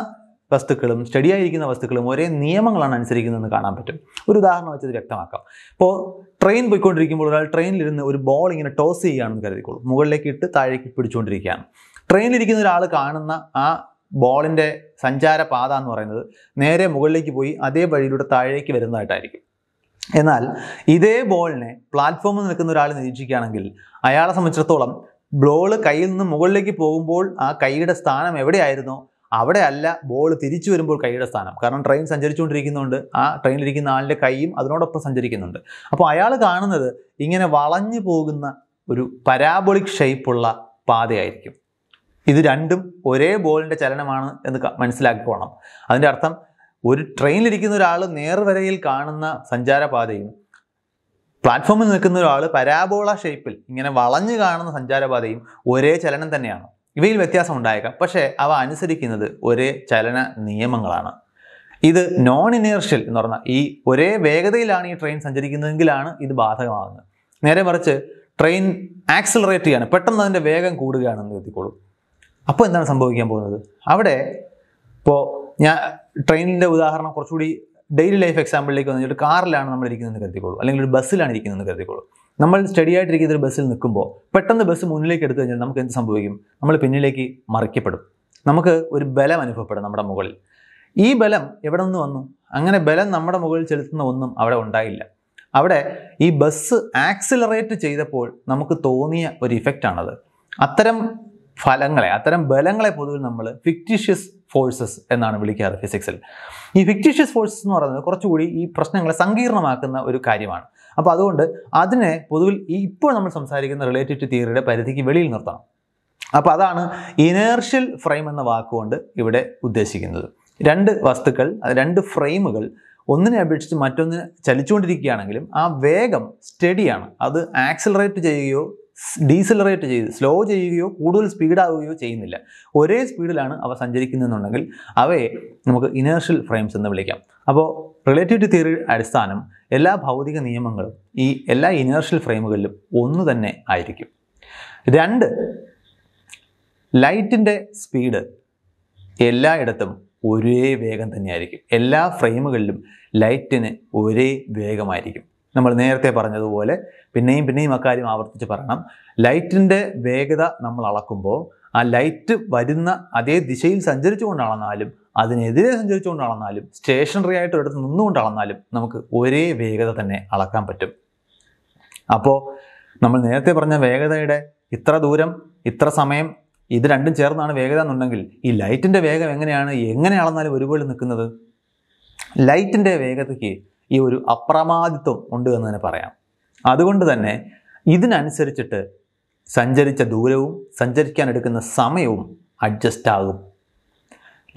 വസ്തുക്കളും സ്റ്റഡി ആയിരിക്കുന്ന വസ്തുക്കളും ഒരേ നിയമങ്ങളാണ് അനുസരിക്കുന്നതെന്ന് കാണാൻ പറ്റും ഒരു ഉദാഹരണം വെച്ചത് വ്യക്തമാക്കാം ഇപ്പോൾ ട്രെയിൻ പോയിക്കൊണ്ടിരിക്കുമ്പോൾ ഒരാൾ ട്രെയിനിലിരുന്ന് ഒരു ബോൾ ഇങ്ങനെ ടോസ് ചെയ്യുകയാണെന്ന് കരുതിക്കോളൂ മുകളിലേക്ക് ഇട്ട് താഴേക്ക് പിടിച്ചുകൊണ്ടിരിക്കുകയാണ് ട്രെയിനിലിരിക്കുന്ന ഒരാൾ കാണുന്ന ആ ബോളിൻ്റെ സഞ്ചാരപാത എന്ന് പറയുന്നത് നേരെ മുകളിലേക്ക് പോയി അതേ വഴിയിലൂടെ താഴേക്ക് വരുന്നതായിട്ടായിരിക്കും എന്നാൽ ഇതേ ബോളിനെ പ്ലാറ്റ്ഫോമിൽ നിൽക്കുന്ന ഒരാൾ നിരീക്ഷിക്കുകയാണെങ്കിൽ അയാളെ സംബന്ധിച്ചിടത്തോളം ബോൾ കയ്യിൽ നിന്ന് മുകളിലേക്ക് പോകുമ്പോൾ ആ കൈയുടെ സ്ഥാനം എവിടെയായിരുന്നോ അവിടെ അല്ല ബോൾ തിരിച്ചു വരുമ്പോൾ കൈയുടെ സ്ഥാനം കാരണം ട്രെയിൻ സഞ്ചരിച്ചുകൊണ്ടിരിക്കുന്നുണ്ട് ആ ട്രെയിനിലിരിക്കുന്ന ആളിൻ്റെ കൈയും അതിനോടൊപ്പം സഞ്ചരിക്കുന്നുണ്ട് അപ്പോൾ അയാൾ കാണുന്നത് ഇങ്ങനെ വളഞ്ഞു പോകുന്ന ഒരു പരാബോളിക് ഷേപ്പുള്ള പാതയായിരിക്കും ഇത് രണ്ടും ഒരേ ബോളിൻ്റെ ചലനമാണ് എന്ന് മനസ്സിലാക്കിക്കോണം അതിൻ്റെ അർത്ഥം ഒരു ട്രെയിനിലിരിക്കുന്ന ഒരാൾ നേർവരയിൽ കാണുന്ന സഞ്ചാരപാതയും പ്ലാറ്റ്ഫോമിൽ നിൽക്കുന്ന ഒരാൾ പരാബോള ഷേപ്പിൽ ഇങ്ങനെ വളഞ്ഞു കാണുന്ന സഞ്ചാരപാതയും ഒരേ ചലനം തന്നെയാണ് ഇവയിൽ വ്യത്യാസം ഉണ്ടായേക്കാം പക്ഷേ അവ അനുസരിക്കുന്നത് ഒരേ ചലന നിയമങ്ങളാണ് ഇത് നോൺ ഇനേർഷ്യൽ എന്ന് പറഞ്ഞാൽ ഈ ഒരേ വേഗതയിലാണ് ഈ ട്രെയിൻ സഞ്ചരിക്കുന്നതെങ്കിലാണ് ഇത് ബാധകമാകുന്നത് നേരെ മറിച്ച് ട്രെയിൻ ആക്സിലറേറ്റ് ചെയ്യാണ് പെട്ടെന്ന് അതിൻ്റെ വേഗം കൂടുകയാണെന്ന് കരുതിക്കോളൂ അപ്പോൾ എന്താണ് സംഭവിക്കാൻ പോകുന്നത് അവിടെ ഇപ്പോൾ ഞാൻ ട്രെയിനിൻ്റെ ഉദാഹരണം കുറച്ചുകൂടി ഡെയിലി ലൈഫ് എക്സാമ്പിളിലേക്ക് വന്നു ഒരു കാറിലാണ് നമ്മൾ ഇരിക്കുന്നതെന്ന് കരുതിക്കോളൂ അല്ലെങ്കിൽ ഒരു ബസ്സിലാണ് ഇരിക്കുന്നതെന്ന് കരുതിക്കോളൂ നമ്മൾ സ്റ്റഡി ആയിട്ടിരിക്കുന്ന ഒരു ബസ്സിൽ നിൽക്കുമ്പോൾ പെട്ടെന്ന് ബസ് മുന്നിലേക്ക് എടുത്തു കഴിഞ്ഞാൽ നമുക്ക് എന്ത് സംഭവിക്കും നമ്മൾ പിന്നിലേക്ക് മറിക്കപ്പെടും നമുക്ക് ഒരു ബലം അനുഭവപ്പെടും നമ്മുടെ മുകളിൽ ഈ ബലം എവിടെ നിന്ന് വന്നു അങ്ങനെ ബലം നമ്മുടെ മുകളിൽ ചെലുത്തുന്ന ഒന്നും അവിടെ ഉണ്ടായില്ല അവിടെ ഈ ബസ് ആക്സിലറേറ്റ് ചെയ്തപ്പോൾ നമുക്ക് തോന്നിയ ഒരു ഇഫക്റ്റാണത് അത്തരം ഫലങ്ങളെ അത്തരം ബലങ്ങളെ പൊതുവിൽ നമ്മൾ ഫിക്റ്റീഷ്യസ് ഫോഴ്സസ് എന്നാണ് വിളിക്കാറ് ഫിസിക്സിൽ ഈ ഫിക്റ്റീഷ്യസ് ഫോഴ്സസ് എന്ന് പറയുന്നത് കുറച്ചുകൂടി ഈ പ്രശ്നങ്ങളെ സങ്കീർണമാക്കുന്ന ഒരു കാര്യമാണ് അപ്പോൾ അതുകൊണ്ട് അതിനെ പൊതുവിൽ ഈ ഇപ്പോൾ നമ്മൾ സംസാരിക്കുന്ന റിലേറ്റീവ് തിയറിയുടെ പരിധിക്ക് വെളിയിൽ നിർത്തണം അപ്പോൾ അതാണ് ഇനേർഷ്യൽ ഫ്രെയിം എന്ന വാക്കുകൊണ്ട് ഇവിടെ ഉദ്ദേശിക്കുന്നത് രണ്ട് വസ്തുക്കൾ രണ്ട് ഫ്രെയിമുകൾ ഒന്നിനെ അപേക്ഷിച്ച് മറ്റൊന്നിന് ചലിച്ചുകൊണ്ടിരിക്കുകയാണെങ്കിലും ആ വേഗം സ്റ്റഡിയാണ് അത് ആക്സിലറേറ്റ് ചെയ്യുകയോ ഡീസലറേറ്റ് ചെയ്ത് സ്ലോ ചെയ്യുകയോ കൂടുതൽ സ്പീഡാവുകയോ ചെയ്യുന്നില്ല ഒരേ സ്പീഡിലാണ് അവ സഞ്ചരിക്കുന്നതെന്നുണ്ടെങ്കിൽ അവയെ നമുക്ക് ഇനേഴ്ഷ്യൽ ഫ്രെയിംസ് എന്ന് വിളിക്കാം അപ്പോൾ റിലേറ്റിവിറ്റി തിയറി അടിസ്ഥാനം എല്ലാ ഭൗതിക നിയമങ്ങളും ഈ എല്ലാ ഇനേഴ്ഷ്യൽ ഫ്രെയിമുകളിലും ഒന്ന് തന്നെ ആയിരിക്കും രണ്ട് ലൈറ്റിൻ്റെ സ്പീഡ് എല്ലായിടത്തും ഒരേ വേഗം തന്നെയായിരിക്കും എല്ലാ ഫ്രെയിമുകളിലും ലൈറ്റിന് ഒരേ വേഗമായിരിക്കും നമ്മൾ നേരത്തെ പറഞ്ഞതുപോലെ പിന്നെയും പിന്നെയും അക്കാര്യം ആവർത്തിച്ച് പറയണം ലൈറ്റിൻ്റെ വേഗത നമ്മൾ അളക്കുമ്പോൾ ആ ലൈറ്റ് വരുന്ന അതേ ദിശയിൽ സഞ്ചരിച്ചുകൊണ്ടാണെന്നാലും അതിനെതിരെ സഞ്ചരിച്ചുകൊണ്ടാണെന്നാലും സ്റ്റേഷനറി ആയിട്ട് ഒരിടത്ത് നിന്നുകൊണ്ടാണെന്നാലും നമുക്ക് ഒരേ വേഗത തന്നെ അളക്കാൻ പറ്റും അപ്പോൾ നമ്മൾ നേരത്തെ പറഞ്ഞ വേഗതയുടെ ഇത്ര ദൂരം ഇത്ര സമയം ഇത് രണ്ടും ചേർന്നാണ് വേഗത എന്നുണ്ടെങ്കിൽ ഈ ലൈറ്റിൻ്റെ വേഗം എങ്ങനെയാണ് എങ്ങനെ അളന്നാലും ഒരുപോലെ നിൽക്കുന്നത് ലൈറ്റിൻ്റെ വേഗതയ്ക്ക് ഈ ഒരു അപ്രമാദിത്വം ഉണ്ട് എന്ന് തന്നെ പറയാം അതുകൊണ്ട് തന്നെ ഇതിനനുസരിച്ചിട്ട് സഞ്ചരിച്ച ദൂരവും സഞ്ചരിക്കാൻ എടുക്കുന്ന സമയവും അഡ്ജസ്റ്റ് ആകും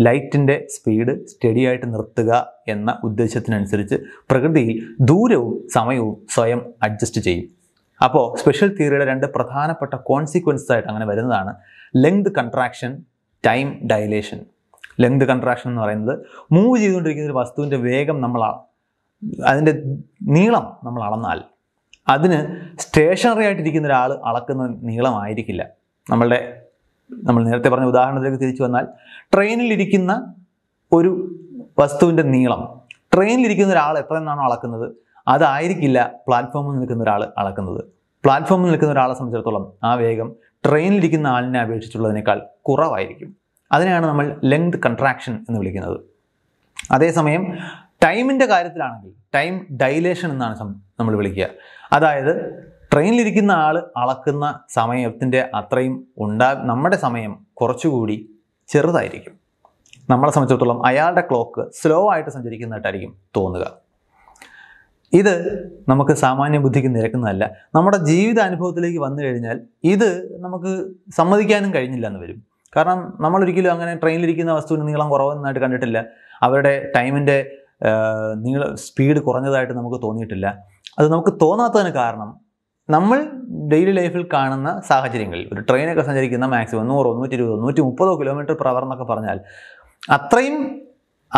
ലൈറ്റിൻ്റെ സ്പീഡ് സ്റ്റഡി ആയിട്ട് നിർത്തുക എന്ന ഉദ്ദേശത്തിനനുസരിച്ച് പ്രകൃതിയിൽ ദൂരവും സമയവും സ്വയം അഡ്ജസ്റ്റ് ചെയ്യും അപ്പോൾ സ്പെഷ്യൽ തിയറിയുടെ രണ്ട് പ്രധാനപ്പെട്ട കോൺസിക്വൻസ് ആയിട്ട് അങ്ങനെ വരുന്നതാണ് length contraction time dilation length contraction എന്ന് പറയുന്നത് മൂവ് ചെയ്തുകൊണ്ടിരിക്കുന്ന ഒരു വസ്തുവിൻ്റെ വേഗം നമ്മൾ അതിൻ്റെ നീളം നമ്മൾ അളന്നാൽ അതിന് സ്റ്റേഷനറി ആയിട്ടിരിക്കുന്ന ഒരാൾ അളക്കുന്ന നീളമായിരിക്കില്ല നമ്മളുടെ നമ്മൾ നേരത്തെ പറഞ്ഞ ഉദാഹരണത്തിലേക്ക് തിരിച്ചു വന്നാൽ ട്രെയിനിലിരിക്കുന്ന ഒരു വസ്തുവിൻ്റെ നീളം ട്രെയിനിലിരിക്കുന്ന ഒരാൾ എത്ര എന്നാണോ അളക്കുന്നത് അതായിരിക്കില്ല പ്ലാറ്റ്ഫോമിൽ നിൽക്കുന്ന ഒരാൾ അളക്കുന്നത് പ്ലാറ്റ്ഫോമിൽ നിൽക്കുന്ന ഒരാളെ സംബന്ധിച്ചിടത്തോളം ആ വേഗം ട്രെയിനിലിരിക്കുന്ന ആളിനെ അപേക്ഷിച്ചുള്ളതിനേക്കാൾ കുറവായിരിക്കും അതിനെയാണ് നമ്മൾ ലെങ്ത് കൺട്രാക്ഷൻ എന്ന് വിളിക്കുന്നത് അതേസമയം ടൈമിൻ്റെ കാര്യത്തിലാണെങ്കിൽ ടൈം ഡൈലേഷൻ എന്നാണ് നമ്മൾ വിളിക്കുക അതായത് ട്രെയിനിലിരിക്കുന്ന ആൾ അളക്കുന്ന സമയത്തിൻ്റെ അത്രയും ഉണ്ടാ നമ്മുടെ സമയം കുറച്ചുകൂടി ചെറുതായിരിക്കും നമ്മളെ സംബന്ധിച്ചിടത്തോളം അയാളുടെ ക്ലോക്ക് സ്ലോ ആയിട്ട് സഞ്ചരിക്കുന്നതായിട്ടായിരിക്കും തോന്നുക ഇത് നമുക്ക് സാമാന്യ ബുദ്ധിക്ക് നിരക്കുന്നതല്ല നമ്മുടെ ജീവിത അനുഭവത്തിലേക്ക് വന്നു കഴിഞ്ഞാൽ ഇത് നമുക്ക് സമ്മതിക്കാനും കഴിഞ്ഞില്ല എന്ന് വരും കാരണം നമ്മളൊരിക്കലും അങ്ങനെ ട്രെയിനിലിരിക്കുന്ന വസ്തുവിന് നീളം കുറവെന്നായിട്ട് കണ്ടിട്ടില്ല അവരുടെ ടൈമിൻ്റെ നിങ്ങൾ സ്പീഡ് കുറഞ്ഞതായിട്ട് നമുക്ക് തോന്നിയിട്ടില്ല അത് നമുക്ക് തോന്നാത്തതിന് കാരണം നമ്മൾ ഡെയിലി ലൈഫിൽ കാണുന്ന സാഹചര്യങ്ങളിൽ ഒരു ട്രെയിനൊക്കെ സഞ്ചരിക്കുന്ന മാക്സിമം നൂറോ നൂറ്റി ഇരുപതോ നൂറ്റി മുപ്പതോ കിലോമീറ്റർ പ്രവർ എന്നൊക്കെ പറഞ്ഞാൽ അത്രയും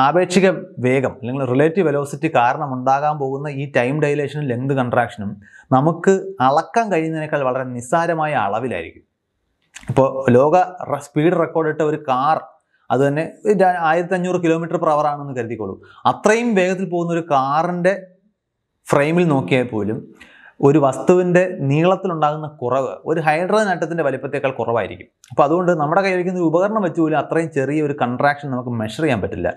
ആപേക്ഷിക വേഗം അല്ലെങ്കിൽ റിലേറ്റീവ് വെലോസിറ്റി കാരണം ഉണ്ടാകാൻ പോകുന്ന ഈ ടൈം ഡൈലേഷനും ലെങ്ത് കൺട്രാക്ഷനും നമുക്ക് അളക്കാൻ കഴിയുന്നതിനേക്കാൾ വളരെ നിസ്സാരമായ അളവിലായിരിക്കും ഇപ്പോൾ ലോക സ്പീഡ് റെക്കോർഡിട്ട ഒരു കാർ അത് തന്നെ ആയിരത്തി അഞ്ഞൂറ് കിലോമീറ്റർ പെർ അവർ ആണെന്ന് കരുതിക്കോളൂ അത്രയും വേഗത്തിൽ പോകുന്ന ഒരു കാറിൻ്റെ ഫ്രെയിമിൽ നോക്കിയാൽ പോലും ഒരു വസ്തുവിൻ്റെ നീളത്തിലുണ്ടാകുന്ന കുറവ് ഒരു ഹൈഡ്രജൻ ആറ്റത്തിൻ്റെ വലിപ്പത്തേക്കാൾ കുറവായിരിക്കും അപ്പോൾ അതുകൊണ്ട് നമ്മുടെ കയ്യിലിരിക്കുന്ന ഒരു ഉപകരണം വെച്ച് പോലും അത്രയും ചെറിയ ഒരു കൺട്രാക്ഷൻ നമുക്ക് മെഷർ ചെയ്യാൻ പറ്റില്ല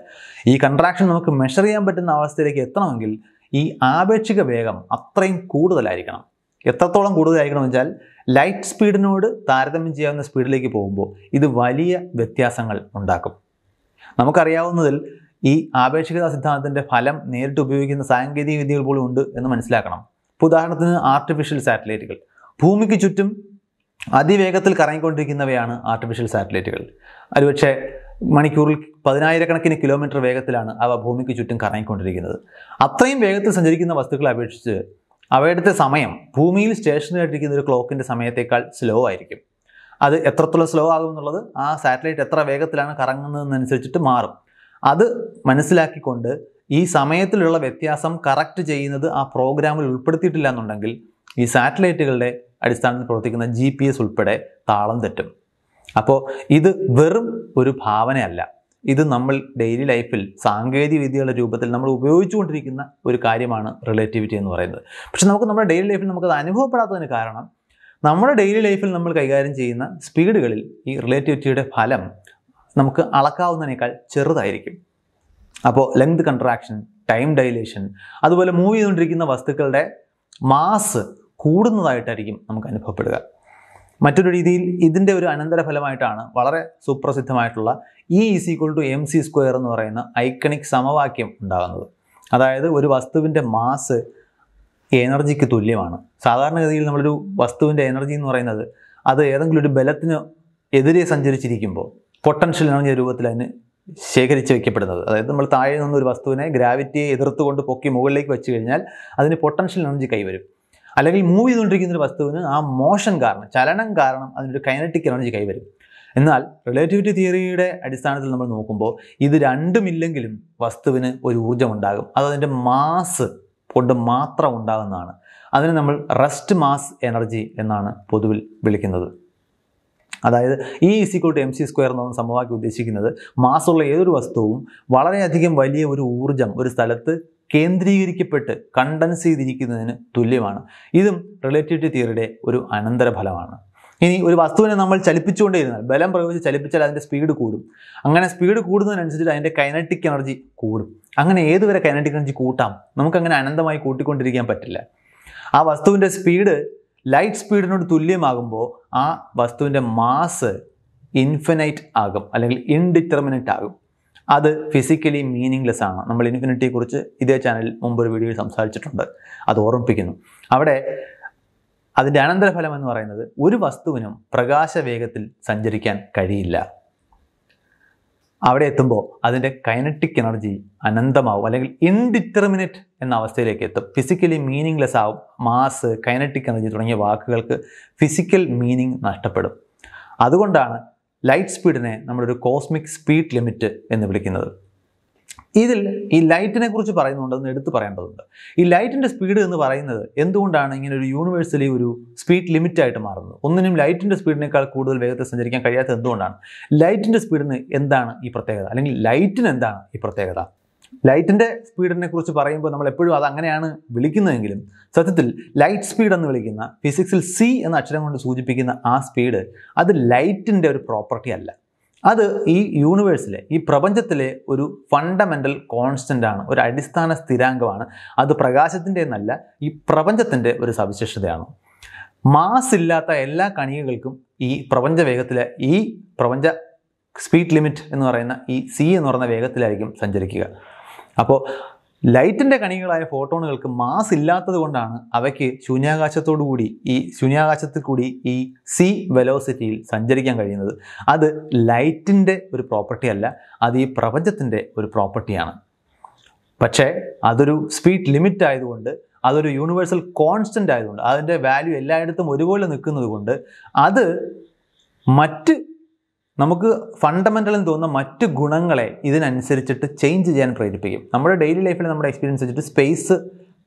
ഈ കൺട്രാക്ഷൻ നമുക്ക് മെഷർ ചെയ്യാൻ പറ്റുന്ന അവസ്ഥയിലേക്ക് എത്തണമെങ്കിൽ ഈ ആപേക്ഷിക വേഗം അത്രയും കൂടുതലായിരിക്കണം എത്രത്തോളം കൂടുതലായിരിക്കണം വെച്ചാൽ ലൈറ്റ് സ്പീഡിനോട് താരതമ്യം ചെയ്യാവുന്ന സ്പീഡിലേക്ക് പോകുമ്പോൾ ഇത് വലിയ വ്യത്യാസങ്ങൾ ഉണ്ടാക്കും നമുക്കറിയാവുന്നതിൽ ഈ ആപേക്ഷികത സിദ്ധാന്തത്തിൻ്റെ ഫലം നേരിട്ട് ഉപയോഗിക്കുന്ന സാങ്കേതിക വിദ്യകൾ പോലും ഉണ്ട് എന്ന് മനസ്സിലാക്കണം ഇപ്പോൾ ഉദാഹരണത്തിന് ആർട്ടിഫിഷ്യൽ സാറ്റലൈറ്റുകൾ ഭൂമിക്ക് ചുറ്റും അതിവേഗത്തിൽ കറങ്ങിക്കൊണ്ടിരിക്കുന്നവയാണ് ആർട്ടിഫിഷ്യൽ സാറ്റലൈറ്റുകൾ അതുപക്ഷെ മണിക്കൂറിൽ പതിനായിരക്കണക്കിന് കിലോമീറ്റർ വേഗത്തിലാണ് അവ ഭൂമിക്ക് ചുറ്റും കറങ്ങിക്കൊണ്ടിരിക്കുന്നത് അത്രയും വേഗത്തിൽ സഞ്ചരിക്കുന്ന വസ്തുക്കളെ അപേക്ഷിച്ച് അവയുടെ സമയം ഭൂമിയിൽ സ്റ്റേഷനറിയിട്ടിരിക്കുന്ന ഒരു ക്ലോക്കിൻ്റെ സമയത്തേക്കാൾ സ്ലോ ആയിരിക്കും അത് എത്രത്തോളം സ്ലോ ആകും എന്നുള്ളത് ആ സാറ്റലൈറ്റ് എത്ര വേഗത്തിലാണ് കറങ്ങുന്നതെന്നനുസരിച്ചിട്ട് മാറും അത് മനസ്സിലാക്കിക്കൊണ്ട് ഈ സമയത്തിലുള്ള വ്യത്യാസം കറക്റ്റ് ചെയ്യുന്നത് ആ പ്രോഗ്രാമിൽ ഉൾപ്പെടുത്തിയിട്ടില്ല എന്നുണ്ടെങ്കിൽ ഈ സാറ്റലൈറ്റുകളുടെ അടിസ്ഥാനത്തിൽ പ്രവർത്തിക്കുന്ന ജി ഉൾപ്പെടെ താളം തെറ്റും അപ്പോൾ ഇത് വെറും ഒരു ഭാവനയല്ല ഇത് നമ്മൾ ഡെയിലി ലൈഫിൽ സാങ്കേതിക വിദ്യയുടെ രൂപത്തിൽ നമ്മൾ ഉപയോഗിച്ചുകൊണ്ടിരിക്കുന്ന ഒരു കാര്യമാണ് റിലേറ്റിവിറ്റി എന്ന് പറയുന്നത് പക്ഷെ നമുക്ക് നമ്മുടെ ഡെയിലി ലൈഫിൽ നമുക്കത് അനുഭവപ്പെടാത്തതിന് കാരണം നമ്മുടെ ഡെയിലി ലൈഫിൽ നമ്മൾ കൈകാര്യം ചെയ്യുന്ന സ്പീഡുകളിൽ ഈ റിലേറ്റിവിറ്റിയുടെ ഫലം നമുക്ക് അളക്കാവുന്നതിനേക്കാൾ ചെറുതായിരിക്കും അപ്പോൾ ലെങ്ത് കൺട്രാക്ഷൻ ടൈം ഡൈലേഷൻ അതുപോലെ മൂവ് ചെയ്തുകൊണ്ടിരിക്കുന്ന വസ്തുക്കളുടെ മാസ് കൂടുന്നതായിട്ടായിരിക്കും നമുക്ക് അനുഭവപ്പെടുക മറ്റൊരു രീതിയിൽ ഇതിൻ്റെ ഒരു അനന്തരഫലമായിട്ടാണ് വളരെ സുപ്രസിദ്ധമായിട്ടുള്ള E is equal to M C square എന്ന് പറയുന്ന ഐക്കണിക് സമവാക്യം ഉണ്ടാകുന്നത് അതായത് ഒരു വസ്തുവിൻ്റെ മാസ് എനർജിക്ക് തുല്യമാണ് സാധാരണഗതിയിൽ നമ്മളൊരു വസ്തുവിൻ്റെ എനർജി എന്ന് പറയുന്നത് അത് ഏതെങ്കിലും ഒരു ബലത്തിന് എതിരെ സഞ്ചരിച്ചിരിക്കുമ്പോൾ പൊട്ടൻഷ്യൽ എനർജി രൂപത്തിൽ അതിന് ശേഖരിച്ച് വയ്ക്കപ്പെടുന്നത് അതായത് നമ്മൾ താഴെ നിന്ന് ഒരു വസ്തുവിനെ ഗ്രാവിറ്റിയെ എതിർത്തുകൊണ്ട് പൊക്കി മുകളിലേക്ക് വെച്ച് കഴിഞ്ഞാൽ അതിന് പൊട്ടൻഷ്യൽ എനർജി കൈവരും അല്ലെങ്കിൽ മൂവ് ചെയ്തുകൊണ്ടിരിക്കുന്ന ഒരു വസ്തുവിന് ആ മോഷൻ കാരണം ചലനം കാരണം അതിനൊരു കൈനറ്റിക് എനർജി കൈവരും എന്നാൽ റിലേറ്റിവിറ്റി തിയറിയുടെ അടിസ്ഥാനത്തിൽ നമ്മൾ നോക്കുമ്പോൾ ഇത് രണ്ടുമില്ലെങ്കിലും വസ്തുവിന് ഒരു ഊർജ്ജം ഉണ്ടാകും അത് അതിൻ്റെ മാസ് കൊണ്ട് മാത്രം ഉണ്ടാകുന്നതാണ് അതിനെ നമ്മൾ റെസ്റ്റ് മാസ് എനർജി എന്നാണ് പൊതുവിൽ വിളിക്കുന്നത് അതായത് E is equal to M C square എന്ന സമവാക്യം ഉദ്ദേശിക്കുന്നത് മാസമുള്ള ഏതൊരു വസ്തുവും വളരെയധികം വലിയ ഒരു ഊർജ്ജം ഒരു സ്ഥലത്ത് കേന്ദ്രീകരിക്കപ്പെട്ട് കണ്ടൻസ് ചെയ്തിരിക്കുന്നതിന് തുല്യമാണ് ഇതും റിലേറ്റിവിറ്റി തിയറിയുടെ ഒരു അനന്തരഫലമാണ് ഇനി ഒരു വസ്തുവിനെ നമ്മൾ ചലിപ്പിച്ചുകൊണ്ടേയിരുന്നാൽ ബലം പ്രയോഗിച്ച് ചലിപ്പിച്ചാൽ അതിൻ്റെ സ്പീഡ് കൂടും അങ്ങനെ സ്പീഡ് കൂടുന്നതിനനുസരിച്ച് അതിൻ്റെ കൈനറ്റിക് എനർജി കൂടും അങ്ങനെ ഏതുവരെ കൈനറ്റിക് എനർജി കൂട്ടാം നമുക്കങ്ങനെ അനന്തമായി കൂട്ടിക്കൊണ്ടിരിക്കാൻ പറ്റില്ല ആ വസ്തുവിൻ്റെ സ്പീഡ് ലൈറ്റ് സ്പീഡിനോട് തുല്യമാകുമ്പോൾ ആ വസ്തുവിൻ്റെ മാസ് ഇൻഫിനൈറ്റ് ആകും അല്ലെങ്കിൽ ഇൻഡിറ്റർമിനൻ്റ് ആകും അത് ഫിസിക്കലി മീനിങ്ലെസ് ആണ് നമ്മൾ ഇൻഫിനിറ്റിയെക്കുറിച്ച് ഇതേ ചാനലിൽ മുമ്പൊരു വീഡിയോയിൽ സംസാരിച്ചിട്ടുണ്ട് അത് ഓർമ്മിപ്പിക്കുന്നു അവിടെ അതിൻ്റെ അനന്തരഫലം എന്ന് പറയുന്നത് ഒരു വസ്തുവിനും പ്രകാശവേഗത്തിൽ സഞ്ചരിക്കാൻ കഴിയില്ല അവിടെ എത്തുമ്പോൾ അതിൻ്റെ കൈനറ്റിക് എനർജി അനന്തമാവും അല്ലെങ്കിൽ ഇൻഡിറ്റർമിനേറ്റ് എന്ന അവസ്ഥയിലേക്ക് എത്തും ഫിസിക്കലി മീനിങ്ലെസ് ആവും മാസ് കൈനറ്റിക് എനർജി തുടങ്ങിയ വാക്കുകൾക്ക് ഫിസിക്കൽ മീനിങ് നഷ്ടപ്പെടും അതുകൊണ്ടാണ് ലൈറ്റ് സ്പീഡിനെ നമ്മളൊരു കോസ്മിക് സ്പീഡ് ലിമിറ്റ് എന്ന് വിളിക്കുന്നത് ഇതിൽ ഈ ലൈറ്റിനെ കുറിച്ച് പറയുന്നുണ്ടെന്ന് എടുത്തു പറയേണ്ടതുണ്ട് ഈ ലൈറ്റിൻ്റെ സ്പീഡ് എന്ന് പറയുന്നത് എന്തുകൊണ്ടാണ് ഇങ്ങനെ ഒരു യൂണിവേഴ്സലി ഒരു സ്പീഡ് ലിമിറ്റായിട്ട് മാറുന്നത് ഒന്നിനും ലൈറ്റിൻ്റെ സ്പീഡിനേക്കാൾ കൂടുതൽ വേഗത്തിൽ സഞ്ചരിക്കാൻ കഴിയാത്തത് എന്തുകൊണ്ടാണ് ലൈറ്റിൻ്റെ സ്പീഡിന് എന്താണ് ഈ പ്രത്യേകത അല്ലെങ്കിൽ ലൈറ്റിന് എന്താണ് ഈ പ്രത്യേകത ലൈറ്റിൻ്റെ സ്പീഡിനെ കുറിച്ച് പറയുമ്പോൾ നമ്മൾ എപ്പോഴും അത് അങ്ങനെയാണ് വിളിക്കുന്നതെങ്കിലും സത്യത്തിൽ ലൈറ്റ് സ്പീഡ് എന്ന് വിളിക്കുന്ന ഫിസിക്സിൽ സി എന്ന അക്ഷരം കൊണ്ട് സൂചിപ്പിക്കുന്ന ആ സ്പീഡ് അത് ലൈറ്റിൻ്റെ ഒരു പ്രോപ്പർട്ടി അല്ല അത് ഈ യൂണിവേഴ്സിലെ ഈ പ്രപഞ്ചത്തിലെ ഒരു ഫണ്ടമെൻ്റൽ കോൺസ്റ്റൻ്റ് ആണ് ഒരു അടിസ്ഥാന സ്ഥിരാങ്കമാണ് അത് പ്രകാശത്തിൻ്റെ എന്നല്ല ഈ പ്രപഞ്ചത്തിൻ്റെ ഒരു സവിശേഷതയാണ് മാസ് ഇല്ലാത്ത എല്ലാ കണികകൾക്കും ഈ പ്രപഞ്ച വേഗത്തിലെ ഈ പ്രപഞ്ച സ്പീഡ് ലിമിറ്റ് എന്ന് പറയുന്ന ഈ സി എന്ന് പറയുന്ന വേഗത്തിലായിരിക്കും സഞ്ചരിക്കുക അപ്പോൾ ലൈറ്റിൻ്റെ കണികളായ ഫോട്ടോണുകൾക്ക് മാസ് ഇല്ലാത്തത് കൊണ്ടാണ് അവയ്ക്ക് കൂടി ഈ ശൂന്യാകാശത്തിൽ കൂടി ഈ സി വെലോസിറ്റിയിൽ സഞ്ചരിക്കാൻ കഴിയുന്നത് അത് ലൈറ്റിൻ്റെ ഒരു പ്രോപ്പർട്ടി അല്ല അത് ഈ പ്രപഞ്ചത്തിൻ്റെ ഒരു പ്രോപ്പർട്ടിയാണ് പക്ഷേ അതൊരു സ്പീഡ് ലിമിറ്റ് ആയതുകൊണ്ട് അതൊരു യൂണിവേഴ്സൽ കോൺസ്റ്റൻ്റ് ആയതുകൊണ്ട് അതിൻ്റെ വാല്യൂ എല്ലായിടത്തും ഒരുപോലെ നിൽക്കുന്നത് കൊണ്ട് അത് മറ്റ് നമുക്ക് ഫണ്ടമെൻ്റൽ എന്ന് തോന്നുന്ന മറ്റ് ഗുണങ്ങളെ ഇതിനനുസരിച്ചിട്ട് ചേഞ്ച് ചെയ്യാൻ പ്രേരിപ്പിക്കും നമ്മുടെ ഡെയിലി ലൈഫിൽ നമ്മുടെ എക്സ്പീരിയൻസ് വെച്ചിട്ട് സ്പേസ്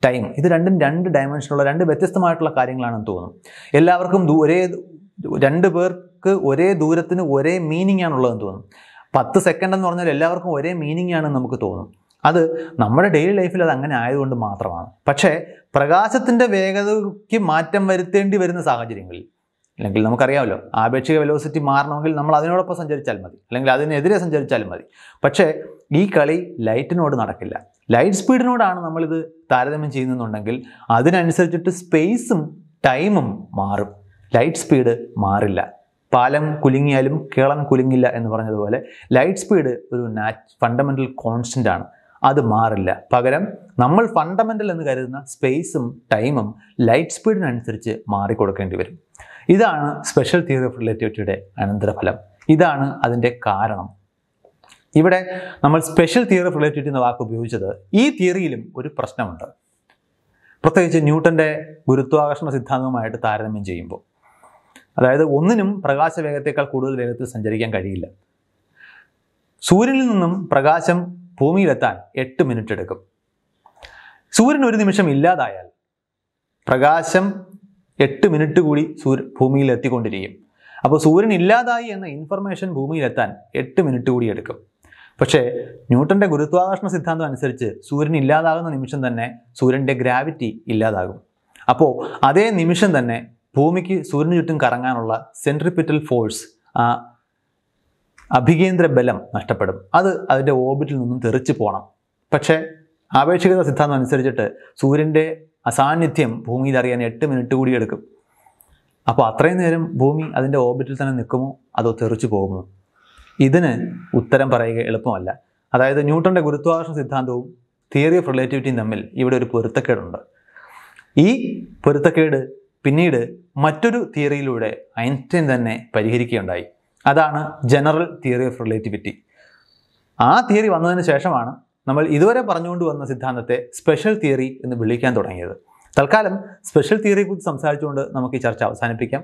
ടൈം ഇത് രണ്ടും രണ്ട് ഡയമെൻഷനുള്ള രണ്ട് വ്യത്യസ്തമായിട്ടുള്ള കാര്യങ്ങളാണെന്ന് തോന്നും എല്ലാവർക്കും ഒരേ രണ്ട് പേർക്ക് ഒരേ ദൂരത്തിന് ഒരേ മീനിങ് ആണുള്ളതെന്ന് തോന്നും പത്ത് സെക്കൻഡ് എന്ന് പറഞ്ഞാൽ എല്ലാവർക്കും ഒരേ മീനിങ് ആണെന്ന് നമുക്ക് തോന്നും അത് നമ്മുടെ ഡെയിലി ലൈഫിൽ അത് അങ്ങനെ ആയതുകൊണ്ട് മാത്രമാണ് പക്ഷേ പ്രകാശത്തിൻ്റെ വേഗതയ്ക്ക് മാറ്റം വരുത്തേണ്ടി വരുന്ന സാഹചര്യങ്ങളിൽ അല്ലെങ്കിൽ നമുക്കറിയാമല്ലോ ആപേക്ഷിക വെലോസിറ്റി മാറണമെങ്കിൽ നമ്മൾ അതിനോടൊപ്പം സഞ്ചരിച്ചാൽ മതി അല്ലെങ്കിൽ അതിനെതിരെ സഞ്ചരിച്ചാലും മതി പക്ഷേ ഈ കളി ലൈറ്റിനോട് നടക്കില്ല ലൈറ്റ് സ്പീഡിനോടാണ് നമ്മളിത് താരതമ്യം ചെയ്യുന്നുണ്ടെങ്കിൽ അതിനനുസരിച്ചിട്ട് സ്പേസും ടൈമും മാറും ലൈറ്റ് സ്പീഡ് മാറില്ല പാലം കുലുങ്ങിയാലും കേളം കുലുങ്ങില്ല എന്ന് പറഞ്ഞതുപോലെ ലൈറ്റ് സ്പീഡ് ഒരു നാച്ച് ഫണ്ടമെൻ്റൽ കോൺസ്റ്റൻ്റ് ആണ് അത് മാറില്ല പകരം നമ്മൾ ഫണ്ടമെൻ്റൽ എന്ന് കരുതുന്ന സ്പേസും ടൈമും ലൈറ്റ് സ്പീഡിനനുസരിച്ച് മാറിക്കൊടുക്കേണ്ടി വരും ഇതാണ് സ്പെഷ്യൽ തിയറി ഓഫ് റിലേറ്റിവിറ്റിയുടെ അനന്തരഫലം ഇതാണ് അതിൻ്റെ കാരണം ഇവിടെ നമ്മൾ സ്പെഷ്യൽ തിയറി ഓഫ് റിലേറ്റിവിറ്റി എന്ന വാക്ക് ഉപയോഗിച്ചത് ഈ തിയറിയിലും ഒരു പ്രശ്നമുണ്ട് പ്രത്യേകിച്ച് ന്യൂട്ടൻ്റെ ഗുരുത്വാകർഷണ സിദ്ധാന്തവുമായിട്ട് താരതമ്യം ചെയ്യുമ്പോൾ അതായത് ഒന്നിനും പ്രകാശ വേഗത്തേക്കാൾ കൂടുതൽ വേഗത്തിൽ സഞ്ചരിക്കാൻ കഴിയില്ല സൂര്യനിൽ നിന്നും പ്രകാശം ഭൂമിയിലെത്താൻ എട്ട് മിനിറ്റ് എടുക്കും സൂര്യൻ ഒരു നിമിഷം ഇല്ലാതായാൽ പ്രകാശം എട്ട് മിനിറ്റ് കൂടി സൂര്യ ഭൂമിയിൽ എത്തിക്കൊണ്ടിരിക്കും അപ്പോൾ സൂര്യൻ ഇല്ലാതായി എന്ന ഇൻഫർമേഷൻ ഭൂമിയിലെത്താൻ എട്ട് മിനിറ്റ് കൂടി എടുക്കും പക്ഷേ ന്യൂട്ടൻ്റെ ഗുരുത്വാകർഷണ സിദ്ധാന്തം അനുസരിച്ച് സൂര്യൻ ഇല്ലാതാകുന്ന നിമിഷം തന്നെ സൂര്യൻ്റെ ഗ്രാവിറ്റി ഇല്ലാതാകും അപ്പോൾ അതേ നിമിഷം തന്നെ ഭൂമിക്ക് സൂര്യന് ചുറ്റും കറങ്ങാനുള്ള സെൻട്രിപിറ്റൽ ഫോഴ്സ് ആ അഭികേന്ദ്ര ബലം നഷ്ടപ്പെടും അത് അതിൻ്റെ ഓർബിറ്റിൽ നിന്നും തെറിച്ച് പോകണം പക്ഷേ ആപേക്ഷികത സിദ്ധാന്തം അനുസരിച്ചിട്ട് സൂര്യൻ്റെ അസാന്നിധ്യം ഭൂമിയിൽ അറിയാൻ എട്ട് മിനിറ്റ് കൂടി എടുക്കും അപ്പോൾ അത്രയും നേരം ഭൂമി അതിൻ്റെ ഓർബിറ്റിൽ തന്നെ നിൽക്കുമോ അതോ തെറിച്ചു പോകുമോ ഇതിന് ഉത്തരം പറയുക എളുപ്പമല്ല അതായത് ന്യൂട്ടൻ്റെ ഗുരുത്വാകർഷണ സിദ്ധാന്തവും തിയറി ഓഫ് റിലേറ്റിവിറ്റിയും തമ്മിൽ ഇവിടെ ഒരു പൊരുത്തക്കേടുണ്ട് ഈ പൊരുത്തക്കേട് പിന്നീട് മറ്റൊരു തിയറിയിലൂടെ ഐൻസ്റ്റൈൻ തന്നെ പരിഹരിക്കുകയുണ്ടായി അതാണ് ജനറൽ തിയറി ഓഫ് റിലേറ്റിവിറ്റി ആ തിയറി വന്നതിന് ശേഷമാണ് നമ്മൾ ഇതുവരെ പറഞ്ഞുകൊണ്ട് വന്ന സിദ്ധാന്തത്തെ സ്പെഷ്യൽ തിയറി എന്ന് വിളിക്കാൻ തുടങ്ങിയത് തൽക്കാലം സ്പെഷ്യൽ തിയറിയെക്കുറിച്ച് സംസാരിച്ചുകൊണ്ട് നമുക്ക് ഈ ചർച്ച അവസാനിപ്പിക്കാം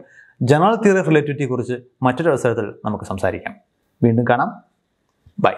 ജനറൽ തിയറി ഓഫ് റിലേറ്റിവിറ്റിയെക്കുറിച്ച് മറ്റൊരു അവസരത്തിൽ നമുക്ക് സംസാരിക്കാം വീണ്ടും കാണാം ബൈ